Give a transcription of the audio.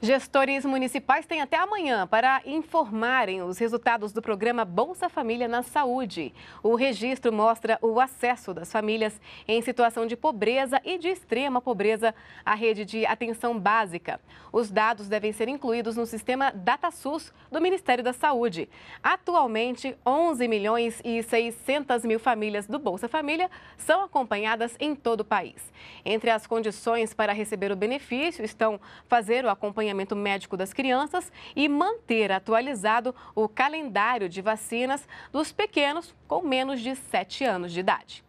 Gestores municipais têm até amanhã para informarem os resultados do programa Bolsa Família na Saúde. O registro mostra o acesso das famílias em situação de pobreza e de extrema pobreza à rede de atenção básica. Os dados devem ser incluídos no sistema DataSUS do Ministério da Saúde. Atualmente, 11 milhões e 600 mil famílias do Bolsa Família são acompanhadas em todo o país. Entre as condições para receber o benefício estão fazer o acompanhamento acompanhamento médico das crianças e manter atualizado o calendário de vacinas dos pequenos com menos de 7 anos de idade.